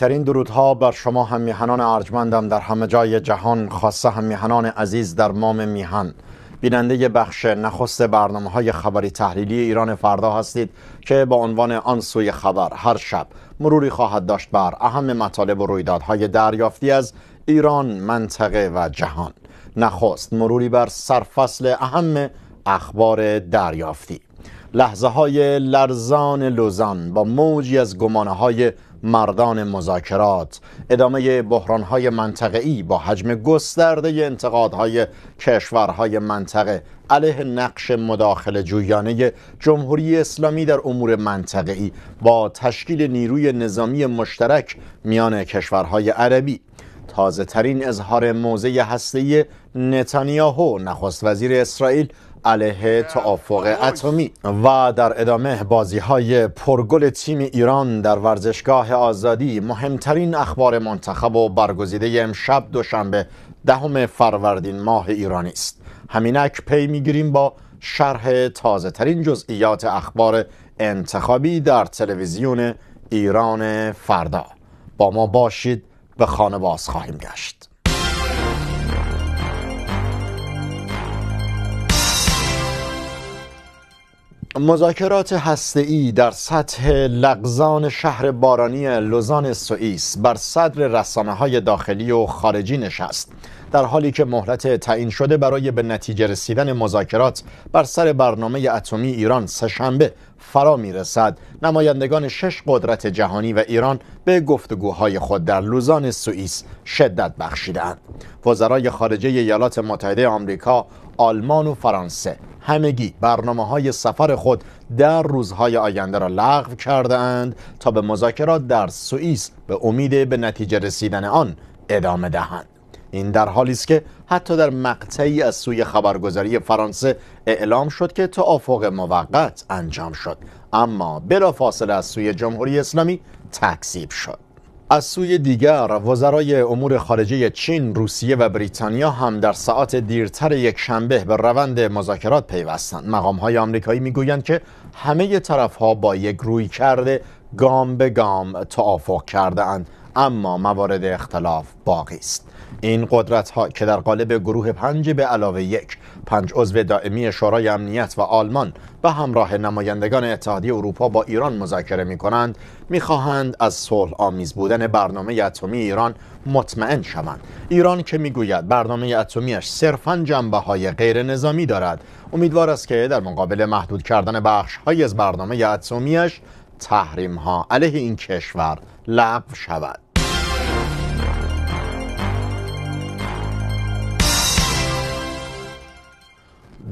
بهترین درودها بر شما همیهنان ارجمندم در همه جای جهان خاصه همیهنان عزیز در مام میهن بیننده بخش نخست برنامه های خبری تحلیلی ایران فردا هستید که با عنوان آن سوی خبر هر شب مروری خواهد داشت بر اهم مطالب و رویدادهای دریافتی از ایران منطقه و جهان نخست مروری بر سرفصل اهم اخبار دریافتی لحظه های لرزان لوزان با موجی از گمانه های مردان مذاکرات ادامه منطقه ای با حجم گسترده انتقادهای کشورهای منطقه علیه نقش مداخل جویانه جمهوری اسلامی در امور ای با تشکیل نیروی نظامی مشترک میان کشورهای عربی تازه ترین اظهار موضع هسته نتانیاهو نخست وزیر اسرائیل علیه توافق اتمی و در ادامه بازی های پرگل تیم ایران در ورزشگاه آزادی مهمترین اخبار منتخب و برگزیده امشب دوشنبه دهم فروردین ماه ایرانی است همینک پی میگیریم با شرح تازه ترین جزئیات اخبار انتخابی در تلویزیون ایران فردا با ما باشید به خانه باز خواهیم گشت مذاکرات ای در سطح لغزان شهر بارانی لوزان سوئیس بر صدر رسانه های داخلی و خارجی نشست در حالی که مهلت تعیین شده برای به نتیجه رسیدن مذاکرات بر سر برنامه اتمی ایران سهشنبه فرا میرسد نمایندگان شش قدرت جهانی و ایران به گفتگوهای خود در لوزان سوئیس شدت بخشیدند وزرای خارجه ایالات متحده آمریکا آلمان و فرانسه همگی برنامه های سفر خود در روزهای آینده را لغو کرده اند تا به مذاکرات در سوئیس به امید به نتیجه رسیدن آن ادامه دهند این در حالی است که حتی در مقطعی از سوی خبرگزاری فرانسه اعلام شد که توافق موقت انجام شد اما بلافاصله از سوی جمهوری اسلامی تکذیب شد از سوی دیگر وزرای امور خارجه چین، روسیه و بریتانیا هم در ساعت دیرتر یک شنبه به روند مذاکرات پیوستند. مقام های آمریکایی میگویند که همه طرف ها با یک روی کرده گام به گام توافق کرده اند. اما موارد اختلاف باقی است این قدرت ها که در قالب گروه پنج به علاوه یک پنج عضو دائمی شورای امنیت و آلمان به همراه نمایندگان اتحادیه اروپا با ایران مذاکره می کنند می خواهند از صلح آمیز بودن برنامه اتمی ایران مطمئن شوند ایران که میگوید برنامه اتمیش صرفا جنبه های غیر نظامی دارد امیدوار است که در مقابل محدود کردن بخش های از برنامه اتمیش تحریم ها علیه این کشور لغو شود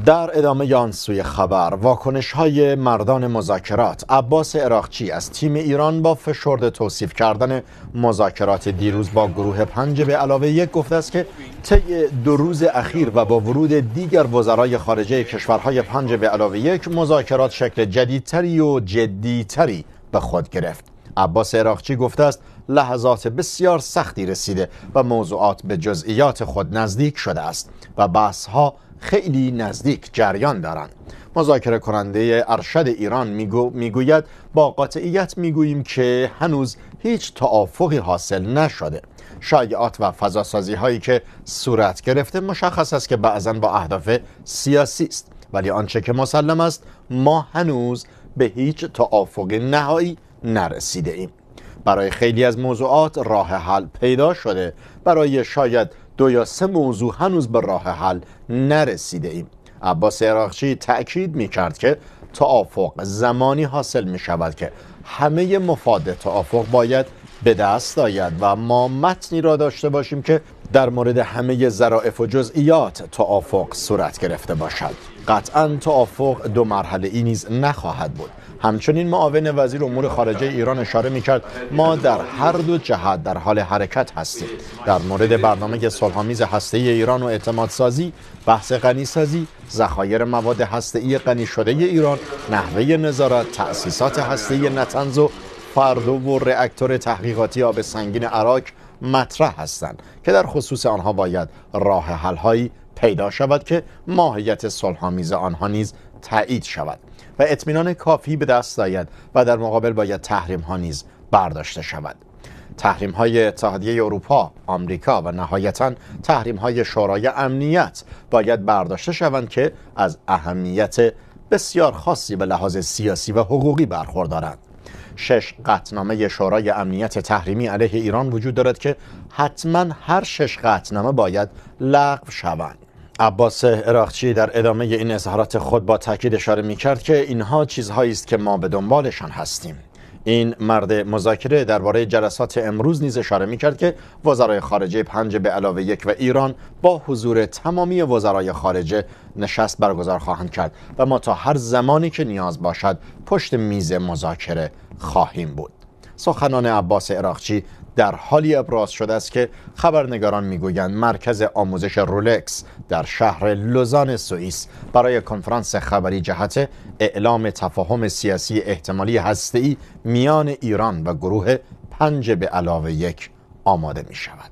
در ادامه آن سوی خبر واکنش های مردان مذاکرات عباس عراقچی از تیم ایران با فشرد توصیف کردن مذاکرات دیروز با گروه پنج به علاوه یک گفته است که طی دو روز اخیر و با ورود دیگر وزرای خارجه کشورهای پنج به علاوه یک مذاکرات شکل جدیدتری و جدیتری به خود گرفت عباس عراقچی گفته است لحظات بسیار سختی رسیده و موضوعات به جزئیات خود نزدیک شده است و بحث ها خیلی نزدیک جریان دارند مذاکره کننده ارشد ایران میگوید با قاطعیت میگوییم که هنوز هیچ توافقی حاصل نشده شایعات و فضاسازی هایی که صورت گرفته مشخص است که بعضا با اهداف سیاسی است ولی آنچه که مسلم است ما هنوز به هیچ توافق نهایی نرسیده ایم برای خیلی از موضوعات راه حل پیدا شده برای شاید دو یا سه موضوع هنوز به راه حل نرسیده ایم عباس عراقچی تأکید می کرد که توافق زمانی حاصل می شود که همه مفاد توافق باید به دست آید و ما متنی را داشته باشیم که در مورد همه ظرائف و جزئیات توافق صورت گرفته باشد قطعا توافق دو مرحله اینیز نیز نخواهد بود همچنین معاون وزیر امور خارجه ایران اشاره می کرد ما در هر دو جهت در حال حرکت هستیم در مورد برنامه صلحآمیز هسته ایران و اعتمادسازی بحث غنیسازی ذخایر مواد ای غنی شده ایران نحوه نظارت تأسیسات هسته‌ای نتنز و فردو و رآکتور تحقیقاتی آب سنگین عراق مطرح هستند که در خصوص آنها باید راه هایی پیدا شود که ماهیت صلحآمیز آنها نیز تایید شود و اطمینان کافی به دست آید و در مقابل باید تحریم ها نیز برداشته شود تحریم های اتحادیه اروپا، آمریکا و نهایتا تحریم های شورای امنیت باید برداشته شوند که از اهمیت بسیار خاصی به لحاظ سیاسی و حقوقی برخوردارند. شش قطنامه شورای امنیت تحریمی علیه ایران وجود دارد که حتما هر شش قطنامه باید لغو شوند. عباس اراخچی در ادامه این اظهارات خود با تاکید اشاره می کرد که اینها چیزهایی است که ما به دنبالشان هستیم این مرد مذاکره درباره جلسات امروز نیز اشاره می کرد که وزرای خارجه پنج به علاوه یک و ایران با حضور تمامی وزرای خارجه نشست برگزار خواهند کرد و ما تا هر زمانی که نیاز باشد پشت میز مذاکره خواهیم بود سخنان عباس اراخچی، در حالی ابراز شده است که خبرنگاران میگویند مرکز آموزش رولکس در شهر لوزان سوئیس برای کنفرانس خبری جهت اعلام تفاهم سیاسی احتمالی هسته‌ای میان ایران و گروه پنج به علاوه یک آماده می شود.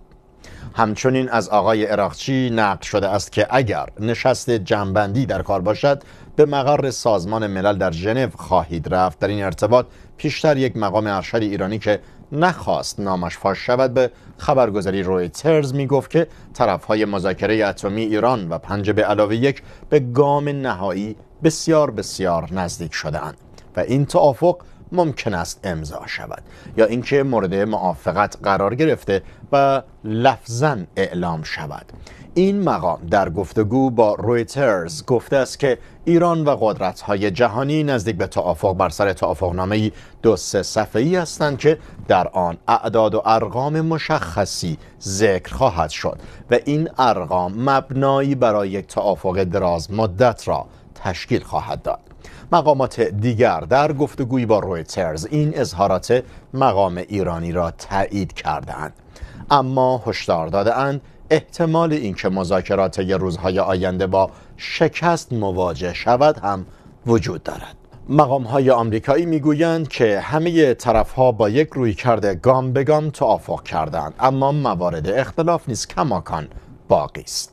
همچنین از آقای اراخچی نقل شده است که اگر نشست جنبندی در کار باشد به مقر سازمان ملل در ژنو خواهید رفت در این ارتباط پیشتر یک مقام ارشد ایرانی که نخواست نامش فاش شود به خبرگزاری رویترز گفت که طرفهای مذاکره اتمی ایران و پنج به علاوه یک به گام نهایی بسیار بسیار نزدیک شده اند و این توافق ممکن است امضا شود یا اینکه مورد موافقت قرار گرفته و لفظا اعلام شود این مقام در گفتگو با رویترز گفته است که ایران و های جهانی نزدیک به توافق بر سر نامه دو سه ای هستند که در آن اعداد و ارقام مشخصی ذکر خواهد شد و این ارقام مبنایی برای یک توافق دراز مدت را تشکیل خواهد داد مقامات دیگر در گفتگوی با رویترز این اظهارات مقام ایرانی را تایید کردند اما هشدار دادهاند احتمال اینکه مذاکرات روزهای آینده با شکست مواجه شود هم وجود دارد مقام های آمریکایی میگویند که همه طرف ها با یک روی کرده گام به گام توافق کردند اما موارد اختلاف نیز کماکان باقی است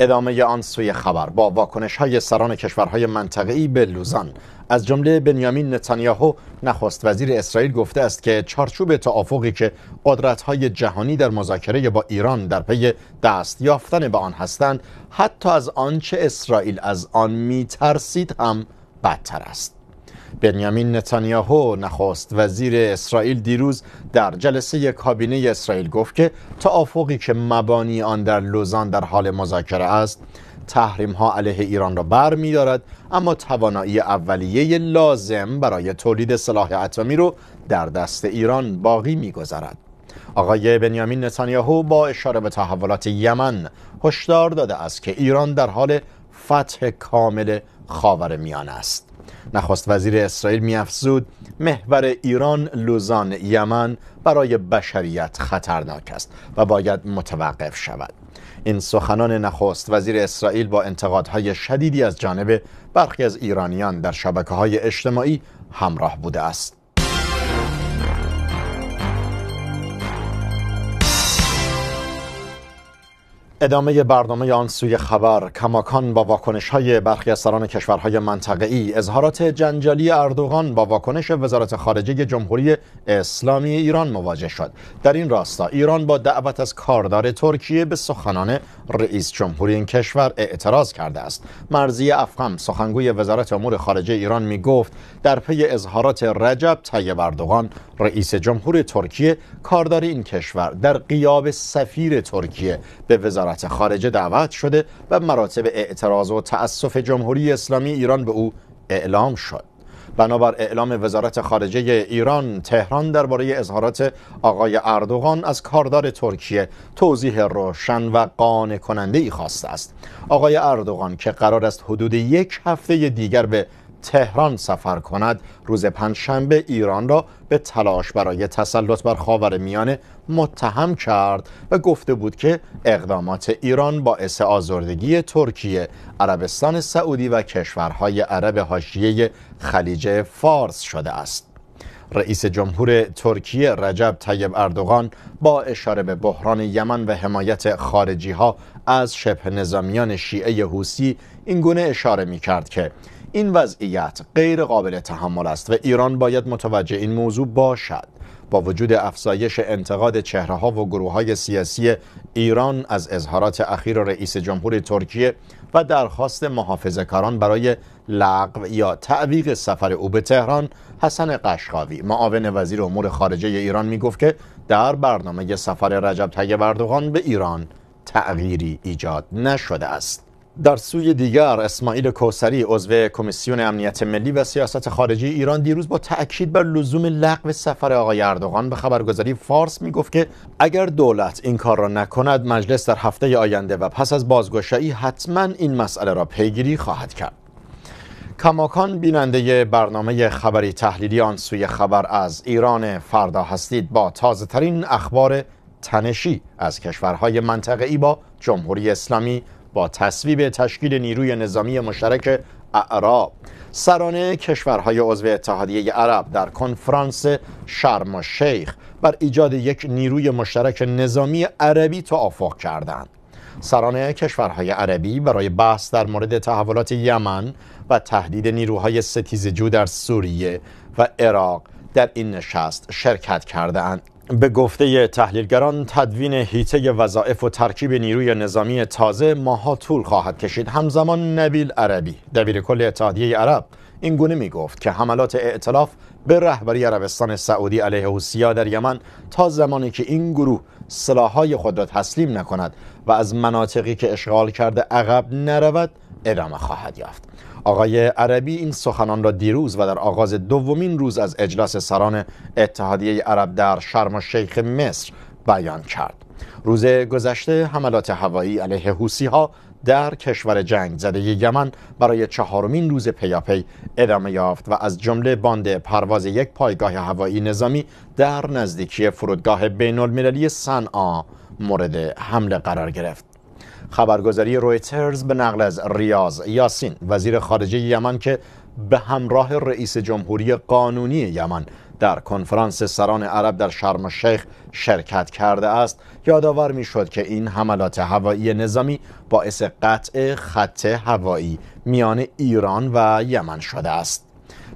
ادامه آن سوی خبر با واکنش های سران کشورهای منطقه‌ای به لوزان از جمله بنیامین نتانیاهو نخست وزیر اسرائیل گفته است که چارچوب توافقی که قدرت های جهانی در مذاکره با ایران در پی دست یافتن به آن هستند حتی از آنچه اسرائیل از آن میترسید هم بدتر است بنیامین نتانیاهو نخست وزیر اسرائیل دیروز در جلسه کابینه اسرائیل گفت که توافقی که مبانی آن در لوزان در حال مذاکره است تحریم ها علیه ایران را بر می دارد اما توانایی اولیه لازم برای تولید سلاح اتمی رو در دست ایران باقی می گذارد. آقای بنیامین نتانیاهو با اشاره به تحولات یمن هشدار داده است که ایران در حال فتح کامل خاور میانه است. نخست وزیر اسرائیل میافزود محور ایران لوزان یمن برای بشریت خطرناک است و باید متوقف شود این سخنان نخست وزیر اسرائیل با انتقادهای شدیدی از جانب برخی از ایرانیان در شبکه های اجتماعی همراه بوده است ادامه برنامه آن سوی خبر کماکان با واکنش های برخی از سران کشورهای منطقه ای اظهارات جنجالی اردوغان با واکنش وزارت خارجه جمهوری اسلامی ایران مواجه شد در این راستا ایران با دعوت از کاردار ترکیه به سخنان رئیس جمهوری این کشور اعتراض کرده است مرزی افغم سخنگوی وزارت امور خارجه ایران می گفت در پی اظهارات رجب طیب اردوغان رئیس جمهور ترکیه کاردار این کشور در قیاب سفیر ترکیه به وزارت وزارت خارجه دعوت شده و مراتب اعتراض و تأسف جمهوری اسلامی ایران به او اعلام شد بنابر اعلام وزارت خارجه ایران تهران درباره اظهارات آقای اردوغان از کاردار ترکیه توضیح روشن و قانع کننده ای خواسته است آقای اردوغان که قرار است حدود یک هفته دیگر به تهران سفر کند روز پنجشنبه ایران را به تلاش برای تسلط بر خاور میانه متهم کرد و گفته بود که اقدامات ایران باعث آزردگی ترکیه، عربستان سعودی و کشورهای عرب حاشیه خلیج فارس شده است. رئیس جمهور ترکیه رجب طیب اردوغان با اشاره به بحران یمن و حمایت خارجی ها از شبه نظامیان شیعه حوسی این گونه اشاره می کرد که این وضعیت غیر قابل تحمل است و ایران باید متوجه این موضوع باشد با وجود افزایش انتقاد چهره ها و گروه های سیاسی ایران از اظهارات اخیر رئیس جمهور ترکیه و درخواست محافظه کاران برای لغو یا تعویق سفر او به تهران حسن قشقاوی معاون وزیر امور خارجه ایران می گفت که در برنامه سفر رجب طیب اردوغان به ایران تغییری ایجاد نشده است در سوی دیگر اسماعیل کوسری عضو کمیسیون امنیت ملی و سیاست خارجی ایران دیروز با تاکید بر لزوم لغو سفر آقای اردوغان به خبرگزاری فارس گفت که اگر دولت این کار را نکند مجلس در هفته آینده و پس از بازگشایی حتما این مسئله را پیگیری خواهد کرد کماکان بیننده برنامه خبری تحلیلی آن سوی خبر از ایران فردا هستید با تازه ترین اخبار تنشی از کشورهای منطقه ای با جمهوری اسلامی با تصویب تشکیل نیروی نظامی مشترک اعراب سرانه کشورهای عضو اتحادیه عرب در کنفرانس شرم و شیخ بر ایجاد یک نیروی مشترک نظامی عربی توافق کردند سران کشورهای عربی برای بحث در مورد تحولات یمن و تهدید نیروهای ستیزجو در سوریه و عراق در این نشست شرکت کردهاند به گفته تحلیلگران تدوین هیته وظایف و ترکیب نیروی نظامی تازه ماها طول خواهد کشید همزمان نبیل عربی دبیر کل اتحادیه عرب این گونه می گفت که حملات ائتلاف به رهبری عربستان سعودی علیه حوثیا در یمن تا زمانی که این گروه سلاحهای خود را تسلیم نکند و از مناطقی که اشغال کرده عقب نرود ادامه خواهد یافت آقای عربی این سخنان را دیروز و در آغاز دومین روز از اجلاس سران اتحادیه عرب در شرم شیخ مصر بیان کرد روز گذشته حملات هوایی علیه حوسی ها در کشور جنگ زده یمن برای چهارمین روز پیاپی ادامه یافت و از جمله باند پرواز یک پایگاه هوایی نظامی در نزدیکی فرودگاه بین المللی صنعا مورد حمله قرار گرفت خبرگزاری رویترز به نقل از ریاض یاسین وزیر خارجه یمن که به همراه رئیس جمهوری قانونی یمن در کنفرانس سران عرب در شرم شیخ شرکت کرده است یادآور میشد که این حملات هوایی نظامی باعث قطع خط هوایی میان ایران و یمن شده است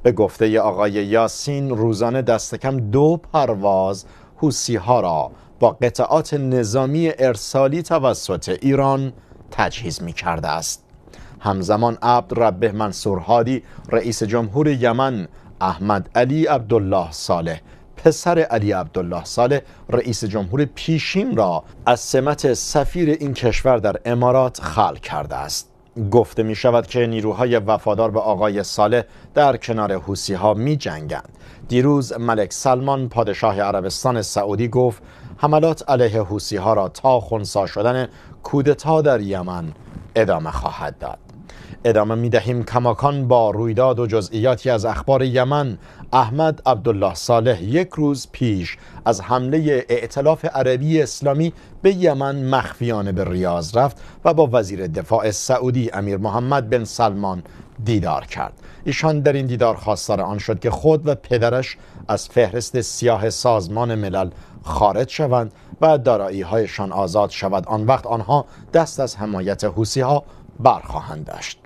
به گفته آقای یاسین روزانه دست کم دو پرواز حوسی ها را با قطعات نظامی ارسالی توسط ایران تجهیز می کرده است همزمان عبد ربه منصور هادی رئیس جمهور یمن احمد علی عبدالله صالح پسر علی عبدالله صالح رئیس جمهور پیشین را از سمت سفیر این کشور در امارات خلع کرده است گفته می شود که نیروهای وفادار به آقای صالح در کنار حوسی ها می جنگند. دیروز ملک سلمان پادشاه عربستان سعودی گفت حملات علیه حوسی ها را تا خونسا شدن کودتا در یمن ادامه خواهد داد ادامه می دهیم کماکان با رویداد و جزئیاتی از اخبار یمن احمد عبدالله صالح یک روز پیش از حمله ائتلاف عربی اسلامی به یمن مخفیانه به ریاض رفت و با وزیر دفاع سعودی امیر محمد بن سلمان دیدار کرد ایشان در این دیدار خواستار آن شد که خود و پدرش از فهرست سیاه سازمان ملل خارج شوند و دارایی هایشان آزاد شود آن وقت آنها دست از حمایت حوسی ها برخواهند داشت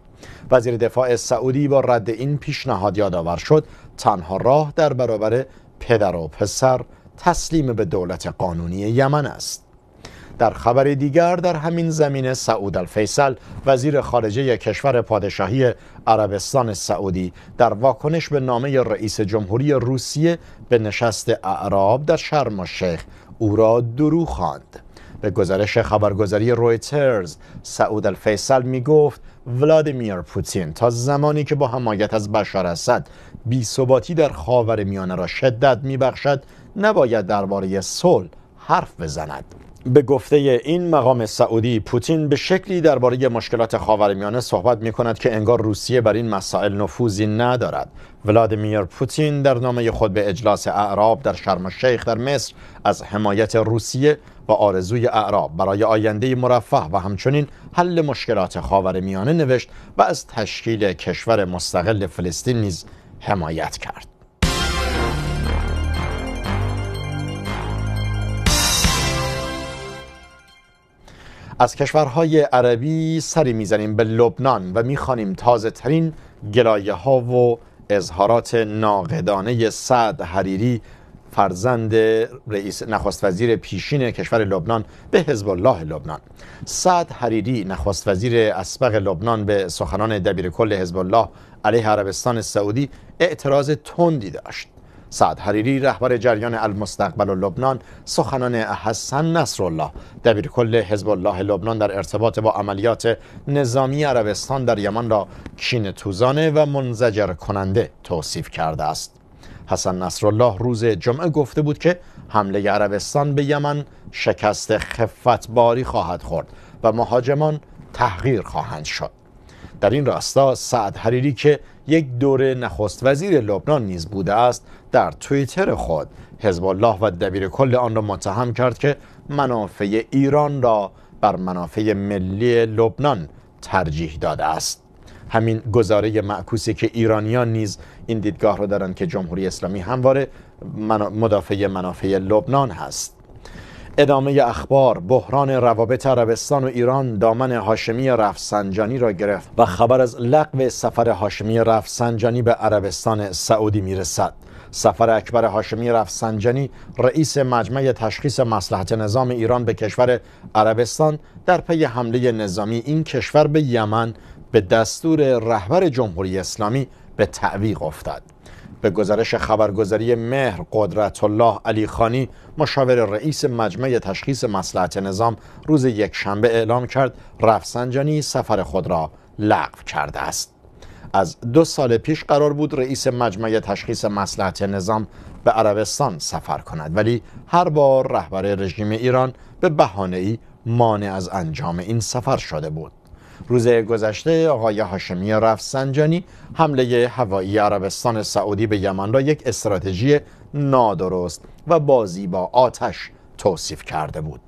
وزیر دفاع سعودی با رد این پیشنهاد یادآور شد تنها راه در برابر پدر و پسر تسلیم به دولت قانونی یمن است در خبر دیگر در همین زمینه سعود الفیصل وزیر خارجه کشور پادشاهی عربستان سعودی در واکنش به نامه رئیس جمهوری روسیه به نشست اعراب در شرم الشیخ او را درو خواند به گزارش خبرگزاری رویترز سعود الفیصل می گفت ولادیمیر پوتین تا زمانی که با حمایت از بشار اسد ثباتی در خاور میانه را شدت می بخشد نباید درباره صلح حرف بزند به گفته این مقام سعودی پوتین به شکلی درباره مشکلات خاورمیانه صحبت می کند که انگار روسیه بر این مسائل نفوذی ندارد ولادیمیر پوتین در نامه خود به اجلاس اعراب در شرم الشیخ در مصر از حمایت روسیه و آرزوی اعراب برای آینده مرفه و همچنین حل مشکلات خاورمیانه نوشت و از تشکیل کشور مستقل فلسطین نیز حمایت کرد از کشورهای عربی سری میزنیم به لبنان و میخوانیم تازه ترین گلایه ها و اظهارات ناقدانه سعد حریری فرزند رئیس نخست وزیر پیشین کشور لبنان به حزب الله لبنان سعد حریری نخست وزیر اسبق لبنان به سخنان دبیر کل حزب الله علیه عربستان سعودی اعتراض تندی داشت سعد حریری رهبر جریان المستقبل و لبنان سخنان حسن نصرالله کل حزب الله لبنان در ارتباط با عملیات نظامی عربستان در یمن را کین توزانه و منزجر کننده توصیف کرده است حسن نصرالله روز جمعه گفته بود که حمله عربستان به یمن شکست خفتباری خواهد خورد و مهاجمان تحقیر خواهند شد در این راستا سعد حریری که یک دوره نخست وزیر لبنان نیز بوده است در توییتر خود حزب الله و دبیر کل آن را متهم کرد که منافع ایران را بر منافع ملی لبنان ترجیح داده است همین گزاره معکوسی که ایرانیان نیز این دیدگاه را دارند که جمهوری اسلامی همواره مدافع منافع لبنان هست ادامه اخبار بحران روابط عربستان و ایران دامن هاشمی رفسنجانی را گرفت و خبر از لغو سفر هاشمی رفسنجانی به عربستان سعودی میرسد سفر اکبر هاشمی رفسنجانی رئیس مجمع تشخیص مسلحت نظام ایران به کشور عربستان در پی حمله نظامی این کشور به یمن به دستور رهبر جمهوری اسلامی به تعویق افتاد به گزارش خبرگزاری مهر قدرت الله علی خانی مشاور رئیس مجمع تشخیص مسلحت نظام روز یکشنبه اعلام کرد رفسنجانی سفر خود را لغو کرده است از دو سال پیش قرار بود رئیس مجمع تشخیص مسلحت نظام به عربستان سفر کند ولی هر بار رهبر رژیم ایران به بحانه ای مانع از انجام این سفر شده بود روز گذشته آقای هاشمی رفسنجانی حمله هوایی عربستان سعودی به یمن را یک استراتژی نادرست و بازی با آتش توصیف کرده بود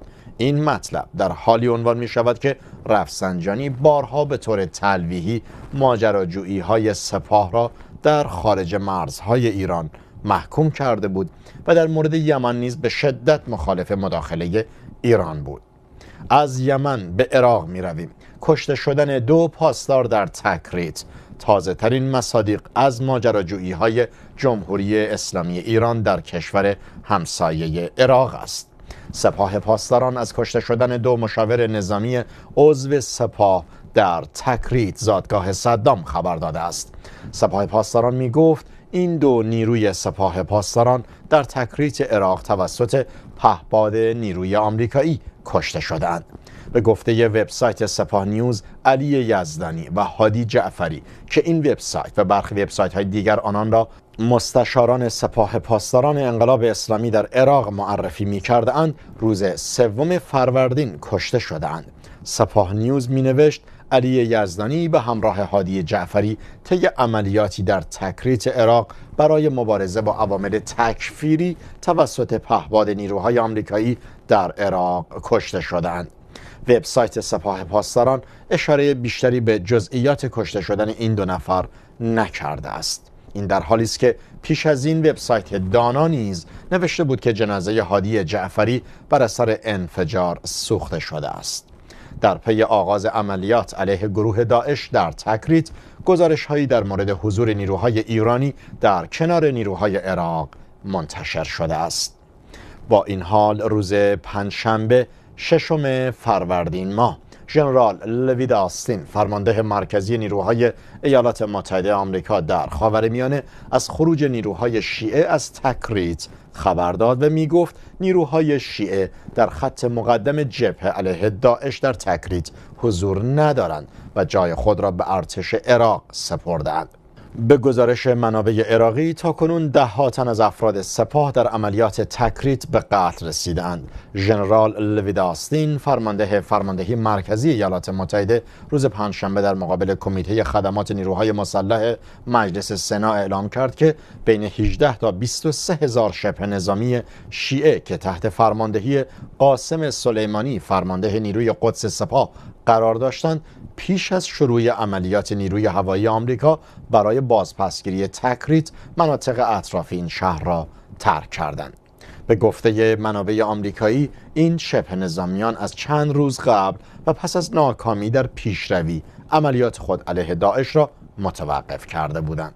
این مطلب در حالی عنوان می شود که رفسنجانی بارها به طور تلویحی ماجراجویی های سپاه را در خارج مرزهای ایران محکوم کرده بود و در مورد یمن نیز به شدت مخالف مداخله ایران بود از یمن به عراق می رویم کشته شدن دو پاسدار در تکریت تازه ترین مصادیق از ماجراجویی های جمهوری اسلامی ایران در کشور همسایه عراق است سپاه پاسداران از کشته شدن دو مشاور نظامی عضو سپاه در تکریت زادگاه صدام خبر داده است سپاه پاسداران می گفت این دو نیروی سپاه پاسداران در تکریت عراق توسط پهپاد نیروی آمریکایی کشته شدند به گفته وبسایت سپاه نیوز علی یزدانی و هادی جعفری که این وبسایت و برخی وبسایت های دیگر آنان را مستشاران سپاه پاسداران انقلاب اسلامی در عراق معرفی می روز سوم فروردین کشته شده سپاه نیوز می نوشت علی یزدانی به همراه هادی جعفری طی عملیاتی در تکریت عراق برای مبارزه با عوامل تکفیری توسط پهباد نیروهای آمریکایی در عراق کشته شدند وبسایت سپاه پاسداران اشاره بیشتری به جزئیات کشته شدن این دو نفر نکرده است این در حالی است که پیش از این وبسایت دانا نیز نوشته بود که جنازه هادی جعفری بر اثر انفجار سوخته شده است در پی آغاز عملیات علیه گروه داعش در تکریت گزارش هایی در مورد حضور نیروهای ایرانی در کنار نیروهای عراق منتشر شده است با این حال روز پنجشنبه ششم فروردین ماه ژنرال لوید آستین فرمانده مرکزی نیروهای ایالات متحده آمریکا در میانه از خروج نیروهای شیعه از تکریت خبر داد و می گفت نیروهای شیعه در خط مقدم جبهه علیه داعش در تکریت حضور ندارند و جای خود را به ارتش عراق سپردند به گزارش منابع عراقی تا کنون ده ها تن از افراد سپاه در عملیات تکریت به قتل رسیدند. ژنرال لوید آستین فرمانده فرماندهی مرکزی ایالات متحده روز پنجشنبه در مقابل کمیته خدمات نیروهای مسلح مجلس سنا اعلام کرد که بین 18 تا 23 هزار شبه نظامی شیعه که تحت فرماندهی قاسم سلیمانی فرمانده نیروی قدس سپاه قرار داشتند پیش از شروع عملیات نیروی هوایی آمریکا برای بازپسگیری تکریت مناطق اطراف این شهر را ترک کردند به گفته منابع آمریکایی این شبه نظامیان از چند روز قبل و پس از ناکامی در پیشروی عملیات خود علیه داعش را متوقف کرده بودند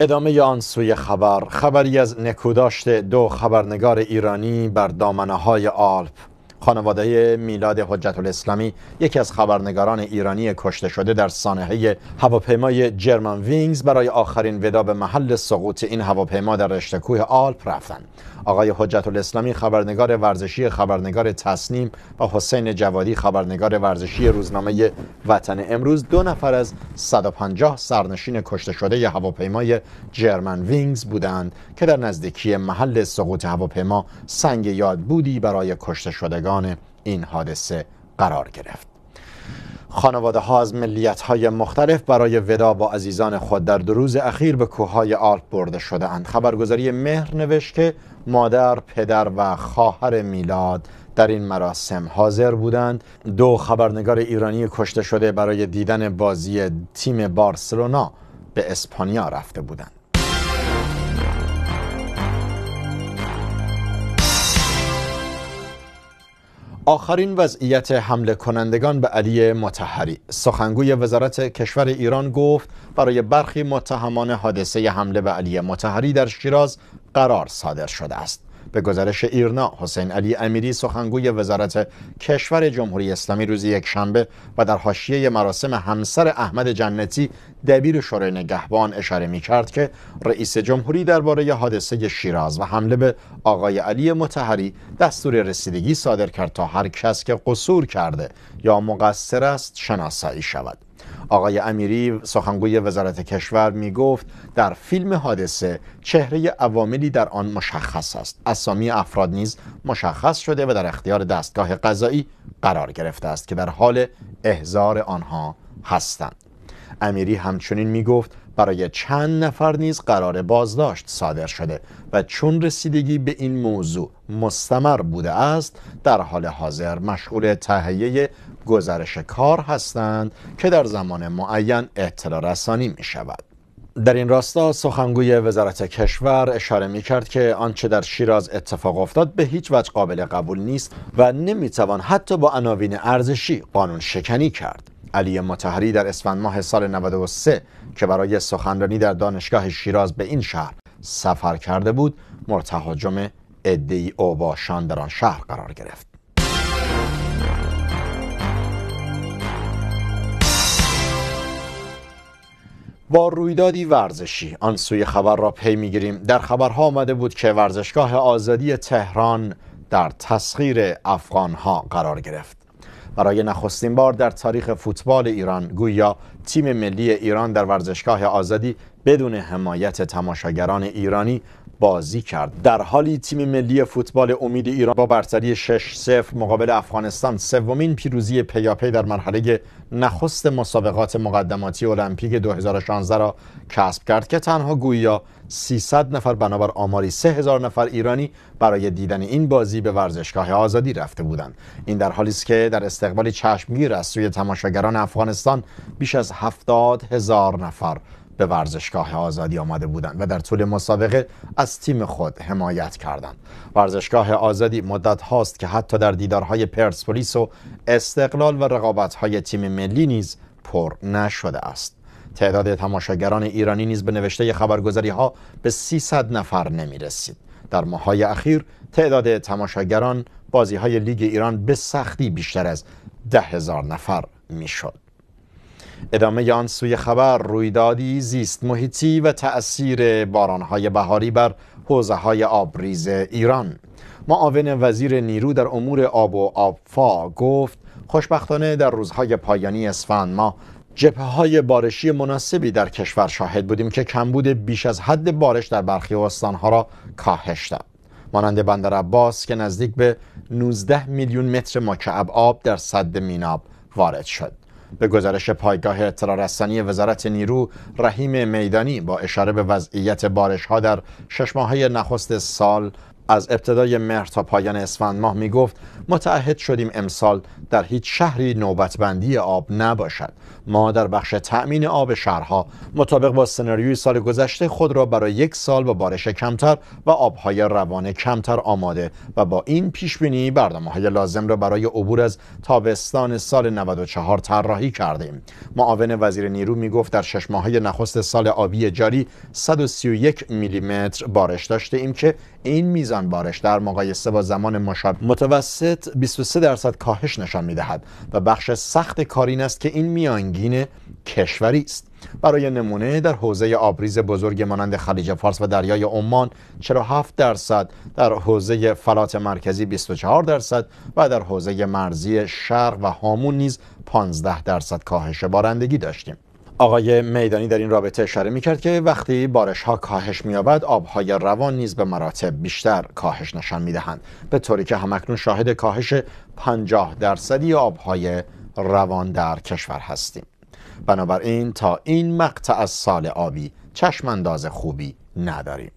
ادامه آن سوی خبر خبری از نکوداشت دو خبرنگار ایرانی بر دامنه های آلپ خانواده میلاد حجت الاسلامی یکی از خبرنگاران ایرانی کشته شده در سانحه هواپیمای جرمن وینگز برای آخرین ودا به محل سقوط این هواپیما در رشته کوه آلپ رفتند آقای حجت الاسلامی خبرنگار ورزشی خبرنگار تسنیم و حسین جوادی خبرنگار ورزشی روزنامه وطن امروز دو نفر از 150 سرنشین کشته شده ی هواپیمای جرمن وینگز بودند که در نزدیکی محل سقوط هواپیما سنگ یاد بودی برای کشته شدگان این حادثه قرار گرفت خانواده ها از ملیت های مختلف برای ودا با عزیزان خود در دو روز اخیر به کوههای آلپ برده شده اند خبرگزاری مهر نوشت که مادر، پدر و خواهر میلاد در این مراسم حاضر بودند دو خبرنگار ایرانی کشته شده برای دیدن بازی تیم بارسلونا به اسپانیا رفته بودند آخرین وضعیت حمله کنندگان به علی متحری سخنگوی وزارت کشور ایران گفت برای برخی متهمان حادثه حمله به علی متحری در شیراز قرار صادر شده است به گزارش ایرنا حسین علی امیری سخنگوی وزارت کشور جمهوری اسلامی روز شنبه و در حاشیه مراسم همسر احمد جنتی دبیر شورای نگهبان اشاره می کرد که رئیس جمهوری درباره حادثه شیراز و حمله به آقای علی متحری دستور رسیدگی صادر کرد تا هر کس که قصور کرده یا مقصر است شناسایی شود آقای امیری سخنگوی وزارت کشور می گفت در فیلم حادثه چهره عواملی در آن مشخص است اسامی افراد نیز مشخص شده و در اختیار دستگاه قضایی قرار گرفته است که در حال احزار آنها هستند امیری همچنین می گفت برای چند نفر نیز قرار بازداشت صادر شده و چون رسیدگی به این موضوع مستمر بوده است در حال حاضر مشغول تهیه گزارش کار هستند که در زمان معین اطلاع رسانی می شود. در این راستا سخنگوی وزارت کشور اشاره می کرد که آنچه در شیراز اتفاق افتاد به هیچ وجه قابل قبول نیست و نمی توان حتی با عناوین ارزشی قانون شکنی کرد. علی متحری در اسفند ماه سال 93 که برای سخنرانی در دانشگاه شیراز به این شهر سفر کرده بود مرتهاجم عدهای اوباشان در آن شهر قرار گرفت با رویدادی ورزشی آن سوی خبر را پی میگیریم در خبرها آمده بود که ورزشگاه آزادی تهران در تسخیر ها قرار گرفت برای نخستین بار در تاریخ فوتبال ایران گویا تیم ملی ایران در ورزشگاه آزادی بدون حمایت تماشاگران ایرانی بازی کرد در حالی تیم ملی فوتبال امید ایران با برتری 6 0 مقابل افغانستان سومین پیروزی پیاپی در مرحله نخست مسابقات مقدماتی المپیک 2016 را کسب کرد که تنها گویا 300 نفر بنابر آماری 3000 نفر ایرانی برای دیدن این بازی به ورزشگاه آزادی رفته بودند این در حالی است که در استقبال چشمگیر از سوی تماشاگران افغانستان بیش از 70 هزار نفر به ورزشگاه آزادی آمده بودند و در طول مسابقه از تیم خود حمایت کردند. ورزشگاه آزادی مدت هاست که حتی در دیدارهای پرسپولیس و استقلال و رقابتهای تیم ملی نیز پر نشده است. تعداد تماشاگران ایرانی نیز به نوشته خبرگزاری ها به 300 نفر نمی رسید. در ماهای اخیر تعداد تماشاگران بازی های لیگ ایران به سختی بیشتر از ده هزار نفر می شد. ادامه آن سوی خبر رویدادی زیست محیطی و تأثیر بارانهای بهاری بر حوزه های آبریز ایران معاون وزیر نیرو در امور آب و آبفا گفت خوشبختانه در روزهای پایانی اسفند ما جبه های بارشی مناسبی در کشور شاهد بودیم که کمبود بیش از حد بارش در برخی استانها را کاهش داد مانند بندر عباس که نزدیک به 19 میلیون متر مکعب آب در صد میناب وارد شد به گزارش پایگاه اطلاع وزارت نیرو رحیم میدانی با اشاره به وضعیت بارش ها در شش ماه نخست سال از ابتدای مهر تا پایان اسفند ماه می گفت متعهد شدیم امسال در هیچ شهری بندی آب نباشد ما در بخش تأمین آب شهرها مطابق با سناریوی سال گذشته خود را برای یک سال با بارش کمتر و آبهای روانه کمتر آماده و با این پیش بینی برنامه های لازم را برای عبور از تابستان سال 94 طراحی کردیم معاون وزیر نیرو می گفت در شش ماهه نخست سال آبی جاری 131 میلیمتر بارش داشته ایم که این میزان بارش در مقایسه با زمان مشابه متوسط 23 درصد کاهش نشان می‌دهد و بخش سخت کار این است که این میان سنگین کشوری است برای نمونه در حوزه آبریز بزرگ مانند خلیج فارس و دریای عمان 47 درصد در حوزه فلات مرکزی 24 درصد و در حوزه مرزی شرق و هامون نیز 15 درصد کاهش بارندگی داشتیم آقای میدانی در این رابطه اشاره می کرد که وقتی بارش ها کاهش می یابد آبهای روان نیز به مراتب بیشتر کاهش نشان می دهند به طوری که همکنون شاهد کاهش 50 درصدی آبهای روان در کشور هستیم بنابراین تا این مقطع از سال آبی چشمانداز خوبی نداریم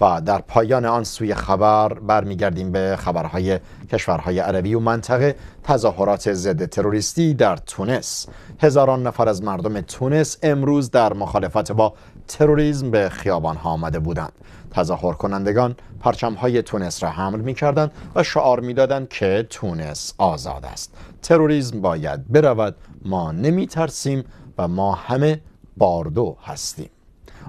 و در پایان آن سوی خبر برمیگردیم به خبرهای کشورهای عربی و منطقه تظاهرات ضد تروریستی در تونس هزاران نفر از مردم تونس امروز در مخالفت با تروریسم به خیابان ها آمده بودند تظاهر کنندگان پرچم های تونس را حمل می و شعار می دادند که تونس آزاد است تروریسم باید برود ما نمی ترسیم و ما همه باردو هستیم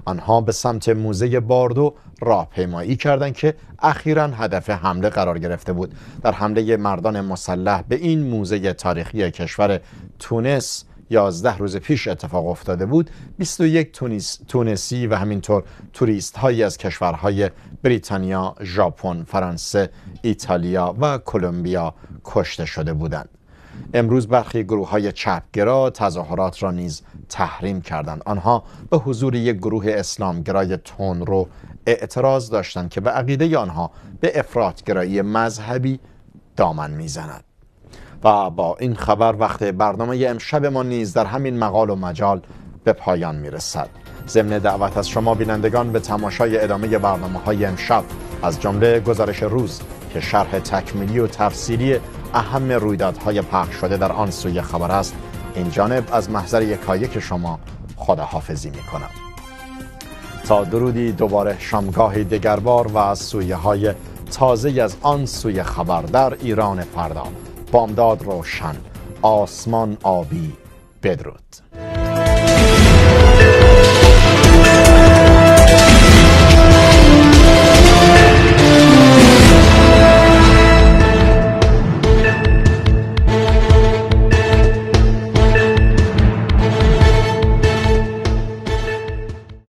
آنها به سمت موزه باردو راهپیمایی کردند که اخیرا هدف حمله قرار گرفته بود در حمله مردان مسلح به این موزه تاریخی کشور تونس 11 روز پیش اتفاق افتاده بود 21 تونسی و همینطور توریست هایی از کشورهای بریتانیا، ژاپن، فرانسه، ایتالیا و کلمبیا کشته شده بودند. امروز برخی گروه های چپگرا تظاهرات را نیز تحریم کردند آنها به حضور یک گروه اسلامگرای تون رو اعتراض داشتند که به عقیده آنها به افرادگرایی مذهبی دامن میزند و با این خبر وقت برنامه امشب ما نیز در همین مقال و مجال به پایان میرسد ضمن دعوت از شما بینندگان به تماشای ادامه برنامه های امشب از جمله گزارش روز که شرح تکمیلی و تفسیری اهم رویدادهای پخش شده در آن سوی خبر است این جانب از محضر یکایک شما خداحافظی می کنم تا درودی دوباره شامگاهی دگربار و از سویه های تازه از آن سوی خبر در ایران فردا بامداد روشن آسمان آبی بدرود